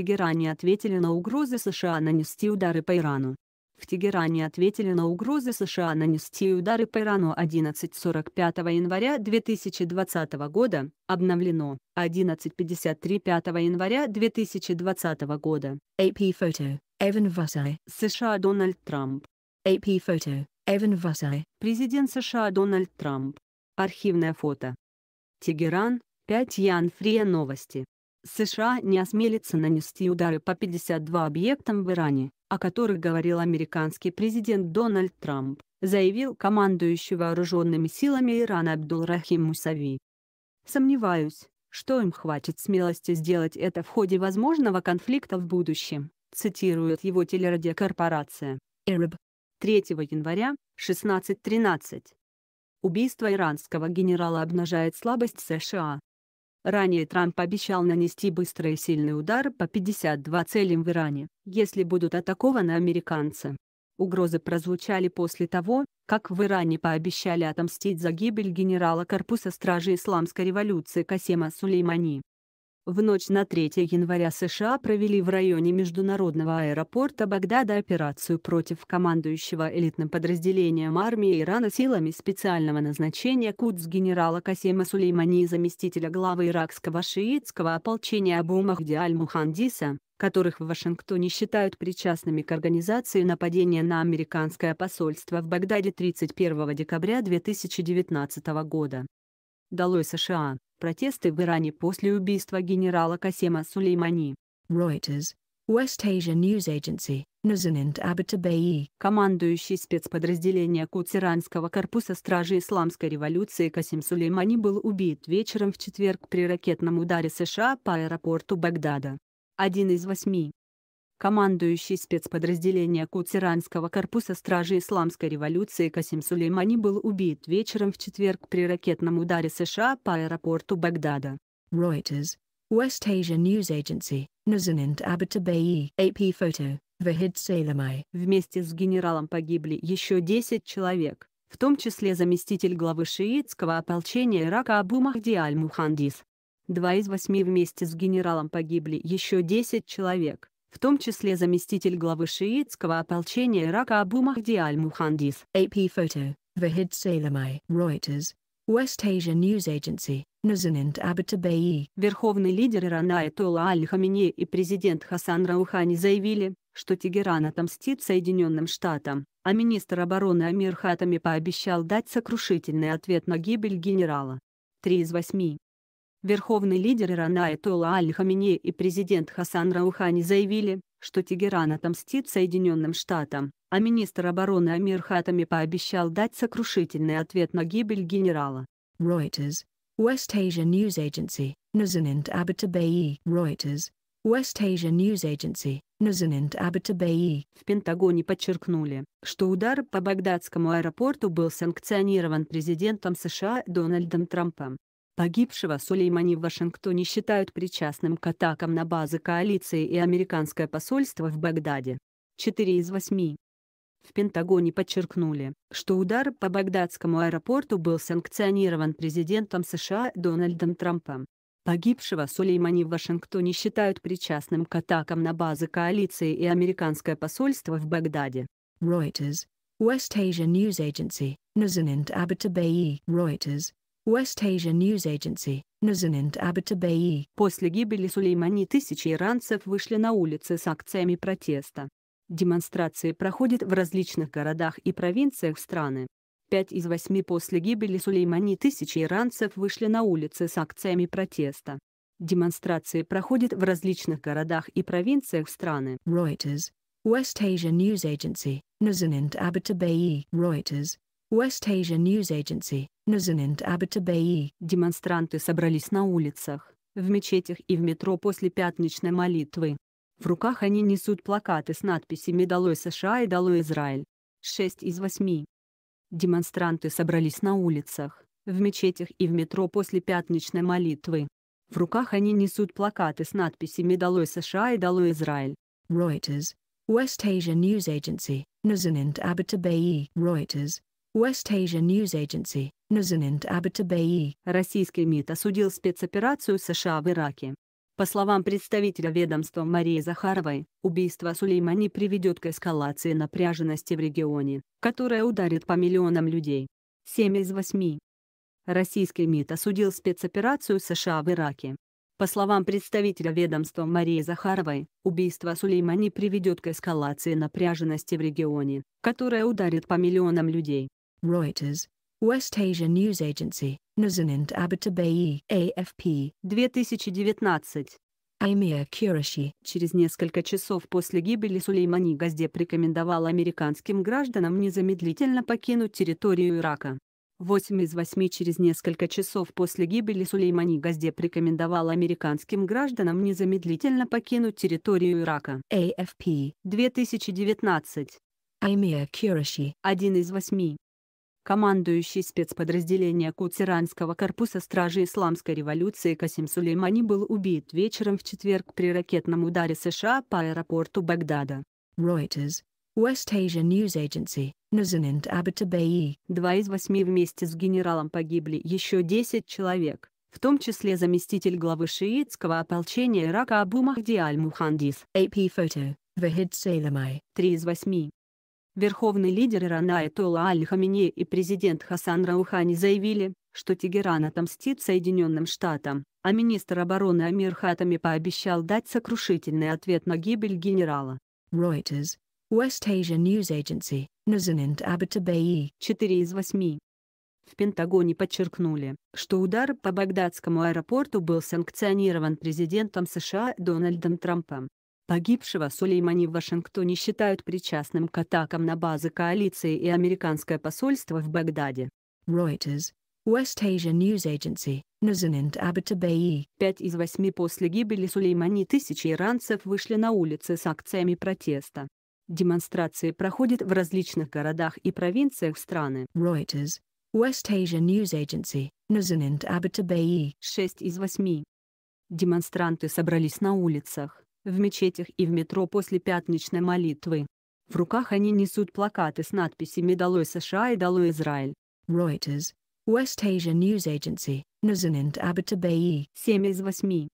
Тегеране ответили на угрозы США нанести удары по Ирану. В Тегеране ответили на угрозы США нанести удары по Ирану 11.45 января 2020 года, обновлено, 11.53 5 января 2020 года. AP Photo, Evan Васай. США Дональд Трамп. AP Photo, Evan Васай. Президент США Дональд Трамп. Архивное фото. Тегеран, 5 Янфрия новости. США не осмелится нанести удары по 52 объектам в Иране, о которых говорил американский президент Дональд Трамп, заявил командующий вооруженными силами Ирана Абдул-Рахим Мусави. Сомневаюсь, что им хватит смелости сделать это в ходе возможного конфликта в будущем, цитирует его телерадиокорпорация «Эрб». 3 января, 16.13. Убийство иранского генерала обнажает слабость США. Ранее Трамп обещал нанести быстрый и сильный удар по 52 целям в Иране, если будут атакованы американцы. Угрозы прозвучали после того, как в Иране пообещали отомстить за гибель генерала корпуса стражи Исламской революции Касема Сулеймани. В ночь на 3 января США провели в районе международного аэропорта Багдада операцию против командующего элитным подразделением армии Ирана силами специального назначения Кудс генерала Касема Сулеймани и заместителя главы иракского шиитского ополчения Абу Махди Аль-Мухандиса, которых в Вашингтоне считают причастными к организации нападения на американское посольство в Багдаде 31 декабря 2019 года. Долой США. Протесты в Иране после убийства генерала Касема Сулеймани. Reuters. West Asia News Agency, Назанинт Абитабеи. Командующий спецподразделения Куцеранского корпуса Стражи Исламской революции Касим Сулеймани был убит вечером в четверг при ракетном ударе США по аэропорту Багдада. Один из восьми Командующий спецподразделения Кутиранского корпуса стражи Исламской революции Касим Сулеймани был убит вечером в четверг при ракетном ударе США по аэропорту Багдада. Reuters. West Asia News Agency, Назанинт Абатабаи, AP Photo, Вахид Саламай. Вместе с генералом погибли еще 10 человек, в том числе заместитель главы шиитского ополчения Ирака Абу Махди Аль-Мухандис. Два из восьми вместе с генералом погибли еще 10 человек в том числе заместитель главы шиитского ополчения Ирака Абу Махди Аль-Мухандис. AP Photo, Vahid Salamai, Reuters, West Asia News Agency, Назанинт Абатабаи. Верховный лидер Ирана Айтолла Аль-Хамине и президент Хасан Раухани заявили, что Тегеран отомстит Соединенным Штатам, а министр обороны Амир Хатами пообещал дать сокрушительный ответ на гибель генерала. Три из восьми. Верховный лидер Ирана Айтолла Аль-Хамини и президент Хасан Раухани заявили, что Тегеран отомстит Соединенным Штатам, а министр обороны Амир Хатами пообещал дать сокрушительный ответ на гибель генерала. Reuters. West Asia News Agency, Nazanin Abitabayi. Reuters. West Asia News Agency, Nazanin Abitabayi. В Пентагоне подчеркнули, что удар по багдадскому аэропорту был санкционирован президентом США Дональдом Трампом. Погибшего Сулеймани в Вашингтоне считают причастным к атакам на базы коалиции и американское посольство в Багдаде. 4 из 8. В Пентагоне подчеркнули, что удар по багдадскому аэропорту был санкционирован президентом США Дональдом Трампом. Погибшего Сулеймани в Вашингтоне считают причастным к атакам на базы коалиции и американское посольство в Багдаде. Reuters, West Asia News Agency, Nazanin Abitabayi. Reuters, West Asia News Agency, Nazanin Abitabai. После гибели Сулеймани тысячи иранцев вышли на улицы с акциями протеста. Демонстрации проходят в различных городах и провинциях страны. Пять из восьми после гибели Сулеймани тысячи иранцев вышли на улицы с акциями протеста. Демонстрации проходят в различных городах и провинциях страны. Reuters. West Asia News Agency, Nazanin Abitabai. Reuters. West Asia News Agency, Незенент Абитабеи. Демонстранты собрались на улицах, в мечетях и в метро после пятничной молитвы. В руках они несут плакаты с надписями «Долой США» и «Долой Израиль». 6 из 8. Демонстранты собрались на улицах, в мечетях и в метро после пятничной молитвы. В руках они несут плакаты с надписями «Долой США» и «Долой Израиль». Reuters. West Asia News Agency, Nazanin Abitabayi. Reuters. West Asia News Agency, Nuzanint Abitabayi. Российский МИД осудил спецоперацию США в Ираке. По словам представителя ведомства Марии Захаровой, убийство Сулеймани приведет к эскалации напряженности в регионе, которая ударит по миллионам людей. 7 из 8. Российский МИД осудил спецоперацию США в Ираке. По словам представителя ведомства Марии Захаровой, убийство Сулеймани приведет к эскалации напряженности в регионе, которая ударит по миллионам людей. Reuters, West Asia News Agency, Nazanin Abitabayi, AFP. 2019. Аймия Кираши. Через несколько часов после гибели Сулеймани Газдеп рекомендовал американским гражданам незамедлительно покинуть территорию Ирака. 8 из 8 через несколько часов после гибели Сулеймани Газдеп рекомендовал американским гражданам незамедлительно покинуть территорию Ирака. AFP 2019. Аймия Кираши. Один из восьми. Командующий спецподразделения Куцеранского корпуса стражи Исламской революции Касим Сулеймани был убит вечером в четверг при ракетном ударе США по аэропорту Багдада. Reuters. West Asia News Agency, Назанинт Абитабеи. Два из восьми вместе с генералом погибли еще 10 человек, в том числе заместитель главы шиитского ополчения Ирака Абу Махди Аль-Мухандис. AP Photo, Вахид Сейламай. Три из восьми Верховный лидер Ирана Айтолла Аль-Хамини и президент Хасан Раухани заявили, что Тегеран отомстит Соединенным Штатам, а министр обороны Амир Хатами пообещал дать сокрушительный ответ на гибель генерала. Reuters, West Asia News Agency, Nazanin Abitabayi. 4 из 8. В Пентагоне подчеркнули, что удар по багдадскому аэропорту был санкционирован президентом США Дональдом Трампом. Погибшего Сулеймани в Вашингтоне считают причастным к атакам на базы коалиции и американское посольство в Багдаде. Reuters. West Asia News Agency, Назанинт Абитабеи. Пять из восьми после гибели Сулеймани тысячи иранцев вышли на улицы с акциями протеста. Демонстрации проходят в различных городах и провинциях страны. Reuters. West Asia News Agency, Назанинт Абитабеи. Шесть из восьми. Демонстранты собрались на улицах в мечетях и в метро после пятничной молитвы. В руках они несут плакаты с надписями «Долой США» и «Долой Израиль». Reuters, West Asia News Agency, Назанинт Абитабеи. 7 из 8.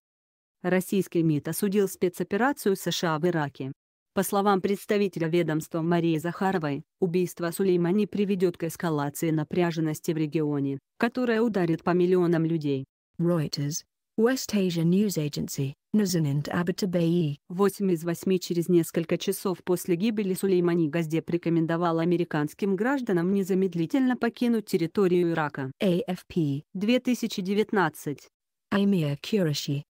Российский МИД осудил спецоперацию США в Ираке. По словам представителя ведомства Марии Захаровой, убийство Сулеймани приведет к эскалации напряженности в регионе, которая ударит по миллионам людей. Reuters, West Asia News Agency, Назанинт Абитабеи. 8 из 8 через несколько часов после гибели Сулеймани газде рекомендовал американским гражданам незамедлительно покинуть территорию Ирака. AFP 2019 Аймия Кираши,